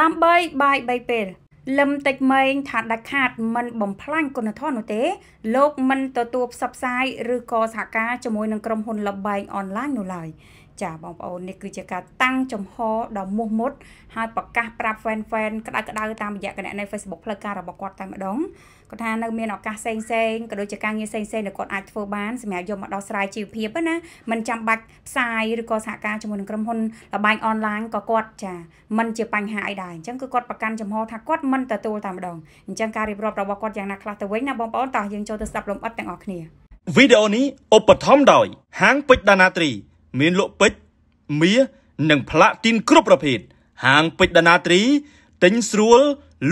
ដើម្បីបាយ3ពេលលឹមតិចម៉េងថាដាច់ខាតមិនបំផ្លាញគុណធម៌នោះទេលោកមិនទទួលផ្សព្វផ្សាយឬក៏សហការជាមួយនឹងក្រុមហ៊ុនលបែងអនឡាញនោះឡើយចាបងប្អូននេះគឺជាការតាំងចំហដ៏មោះមុតហើយប្រកាសប្រាប់ fan fan ក្តៅក្តៅតាមរយៈគណនី Facebook ផ្លូវការរបស់គាត់តែម្ដងគាត់ថានៅមានឱកាសផ្សេងផ្សេងក៏ដូចជាការងារផ្សេងផ្សេងដែលគាត់អាចធ្វើបានសម្រាប់យកមកដោះស្រាយជីវភាពណាមិនចាំបាច់ផ្សាយឬក៏សហការជាមួយនឹងក្រុមហ៊ុនលបែងអនឡាញក៏គាត់ចាมันជាបញ្ហាអីដែរអញ្ចឹងគឺគាត់ប្រកាន់ចំហថាគាត់មិនទទួលតែម្ដងអញ្ចឹងការរៀបរាប់របស់គាត់យ៉ាងណាខ្លះទៅវិញណាបងប្អូនតោះយើងចូលទៅស្ដាប់លំអិតទាំងអស់គ្នាវីដេអូនេះឧបត្ថម្ភដោយ ហាងពេជ្រដាណាត្រីមានលក់ពេជ្រមាសនិងផ្លាទីនគ្រប់ប្រភេទហាងពេជ្រដាណាត្រីទិញស្រួល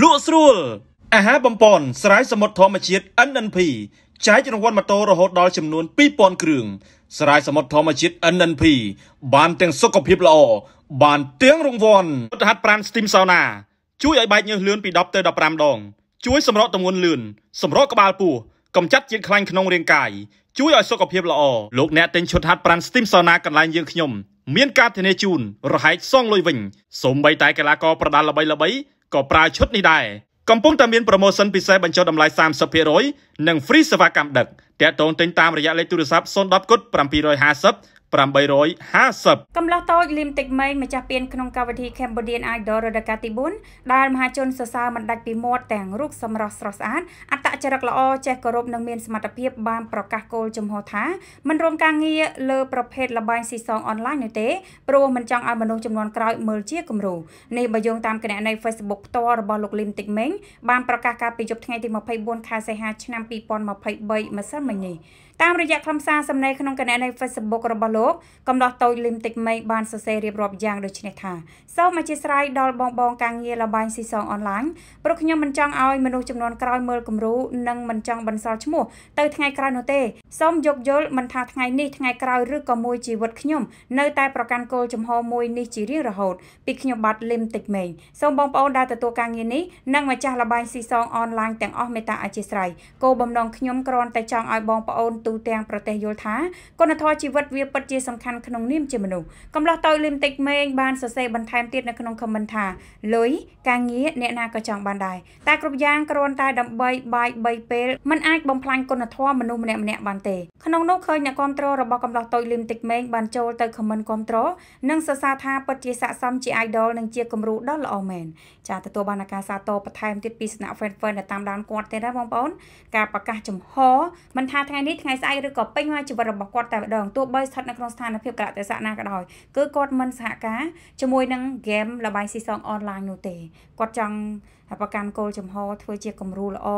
លក់ស្រួលអាហារបំពន់ស្រ័យសមុទ្រធម្មជាតិ NNP ចែករង្វាន់ម៉ូតូរហូតដល់ចំនួន2000គ្រឿងស្រ័យសមុទ្រធម្មជាតិ NNP បានទាំងសុខភាពល្អបានទាំងរង្វាន់ឧទ្ធហត្ថប្រាន Steam Sauna ជួយឲ្យបែកញើសលឿនពី10ទៅ15ដង ជួយសម្រកទម្ងន់លឿនសម្រកក្បាលពោះកម្ចាត់ជាតិខ្លាញ់ក្នុងរាងកាយជួយឲ្យសុខភាពល្អលោកអ្នកទិញឈុតហាត់ប្រាំ Steam Sauna កន្លែងយើងខ្ញុំមានការធានាជូនរហែកសងលុយវិញសូម្បីតែកីឡាករប្រដាល់ល្បីៗក៏ប្រើឈុតនេះដែរកំពុងតែមានប្រូម៉ូសិនពិសេសបញ្ចុះតម្លៃ30%និងហ្វ្រីសេវាកម្មដឹកតាក់ទងទិញតាមរយៈលេខទូរស័ព្ទ010គុត750 850កំឡោះតូចលីមតិកម៉េងម្ចាស់ពានក្នុងកម្មវិធី Cambodian Idol រដូវកាលទី4ដែលមហាជនសរសើរមិនដាច់ពីមាត់ទាំងរូបសម្រស់ស្រស់ស្អាតអត្តចរិតល្អចេះគោរពនិងមានសមត្ថភាពបានប្រកាសគោលចំហថាមិនរួមការងារលើ ប្រភេទលបែងស៊ីសងអនឡាញនោះទេព្រោះមិនចង់ឲ្យមនុស្សចំនួនក្រោយមើលជាគំរូនេះបើយោងតាមគណនី Facebook ផ្ទាល់របស់លោកលីមតិកម៉េងបានប្រកាសការពីយប់ថ្ងៃទី24ខែសីហាឆ្នាំ2023ម្សិលមិញនេះតាមរយៈខ្លឹមសារសម្ដីក្នុងគណនី Facebook របស់លោកកំឡោះតូចលឹមតិចមេបានសរសេររៀបរាប់យ៉ាងដូចនេះថាសូមអធិស្ឋានដល់បងបងការងារលបាយស៊ីសងអនឡាញព្រោះខ្ញុំមិនចង់ឲ្យមនុស្សចំនួនក្រោយមើលគំរូនិងមិនចង់បន្សល់ឈ្មោះទៅថ្ងៃក្រោយនោះទេសូមយកយល់មិនថាថ្ងៃនេះថ្ងៃក្រោយឬក៏មួយជីវិតខ្ញុំនៅតែប្រកាន់គោលចំហមួយនេះជារៀងរហូតពីខ្ញុំបាទលឹមតិចមេសូមបងប្អូនដែលទទួលការងារនេះនិងម្ចាស់លបាយស៊ីសងអនឡាញទាំងអស់មេត្តាអធិស្ឋានគោបំណងខ្ញុំគ្រាន់តែចង់ឲ្យបងប្អូនទូទូទាំងប្រទេសយល់ថាគុណធម៌ជីវិតវាពិតជាសំខាន់ក្នុងនាមជាមនុស្សកំឡោះតូចលឹមតិចមេងបានសរសេរបន្ថែមទៀតនៅក្នុង comment ថាលុយការងារអ្នកណាក៏ចង់បានដែរតែគ្រប់យ៉ាងគ្រាន់តែដើម្បីបាយ3ពេលมันអាចបំផ្លាញគុណធម៌មនុស្សម្នាក់ម្នាក់បានទេក្នុងនោះឃើញអ្នកគ្រប់គ្រងរបស់កំឡោះតូចលឹមតិចមេងបានចូលទៅ comment គ្រប់គ្រងនិងសរសើរថាពិតជាស័ក្តិសមជា idol និងជាគំរូដ៏ល្អមែនចាទទួលបានការសាទរបន្ថែមទៀតពីស្នាក់ fan fan ដែលតាមដានគាត់ទេណាបងប្អូនការប្រកាសចំហមិនថាថ្ងៃនេះថ្ងៃស្អែកឬក៏ពេញមកជីវិតរបស់គាត់តែម្ដងទោះបីស្ថិតនៅក្នុងស្ថានភាពកលតិសៈណាក៏ដោយគឺគាត់មិនសហការជាមួយនឹងហ្គេមលបាយស៊ីសងអនឡាញនោះទេគាត់ចង់ប្រកាន់គោលចំហធ្វើជាគំរូល្អ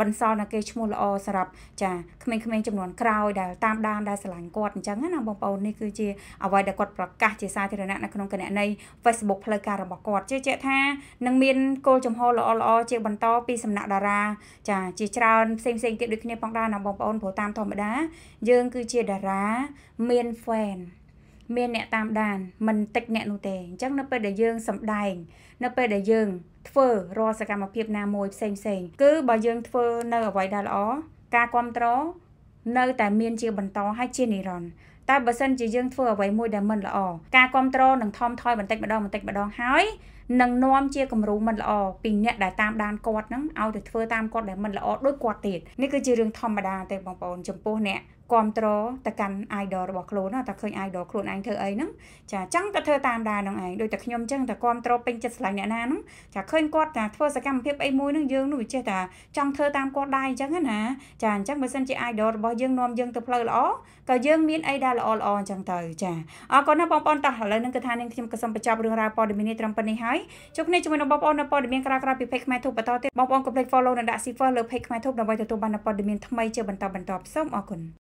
បន្សល់នៅគេឈ្មោះល្អសម្រាប់ចាក្មេងៗចំនួនក្រោយដែលតាមដានដែលស្រឡាញ់គាត់អញ្ចឹងណាបងប្អូននេះគឺជាអ្វីដែលគាត់ប្រកាសជាសាធារណៈនៅក្នុងគណនី Facebook ផ្លូវការរបស់គាត់ជឿជាក់ថានឹងមានគោលចំហល្អល្អជាបន្តពីសំណាក់តារាចាជាច្រើនផ្សេងៗទៀតដូចគ្នាផងដែរណាបងប្អូនព្រោះតាមធម្មតាតាយើងគឺជាតារាមាន fan មានអ្នកតាមដានមិនតិចអ្នកនោះទេអញ្ចឹងនៅពេលដែលយើងសម្ដែងនៅពេលដែលយើង ធ្វើរាល់សកម្មភាពណាមួយផ្សេងផ្សេង គឺបើយើងធ្វើនៅអ្វីដែលល្អការគ្រប់គ្រងនៅ តែមានជាបន្តហើយជានិរន្តរ៍តែបើសិនជាយើងធ្វើអ្វីមួយដែលមិនល្អការគ្រប់គ្រងនឹងថមថយបន្តិចម្ដងបន្តិចម្ដងហើយនឹងនាំជាគំរូមិនល្អពីអ្នកដែលតាមដានគាត់ហ្នឹងឲ្យទៅធ្វើតាមគាត់ដែលមិនល្អដូចគាត់ទៀតនេះគឺជារឿងធម្មតាទេបងប្អូនចំពោះអ្នកគ្រប់តរទៅកាន់ idol របស់ខ្លួនតែឃើញ idol ខ្លួនឯងធ្វើអីហ្នឹងចាអញ្ចឹងក៏ធ្វើតាមដែរនឹងឯងដូចតែខ្ញុំអញ្ចឹងតែគ្រប់តរពេញចិត្តឆ្លាញ់អ្នកណាហ្នឹងចាឃើញគាត់ថាធ្វើសកម្មភាពអីមួយហ្នឹងយើងនោះវាចេះតែចង់ធ្វើតាមគាត់ដែរអញ្ចឹងណា ចាអញ្ចឹងបើសិនជា idol របស់យើងនាំយើងទៅផ្លូវល្អក៏យើងមានអីដែរល្អល្អអញ្ចឹងទៅចាអរគុណណាបងប្អូនតោះឥឡូវហ្នឹងគឺថានាងខ្ញុំក៏សូមបញ្ចប់រឿងរ៉ាវព័ត៌មាននេះត្រឹមប៉ុណ្្នេះហើយជួបគ្នាជាមួយនឹងបងប្អូននៅព័ត៌មានក្រៅៗពី Page ខ្មែរធូបបន្តទៀតបងប្អូនកុំភ្លេច follow និងដាក់ Cipher លើ Page ខ្មែរធូបដើម្បីទទួលបានព័ត៌មានថ្មីជាបន្តបន្ទាប់សូមអរគុណ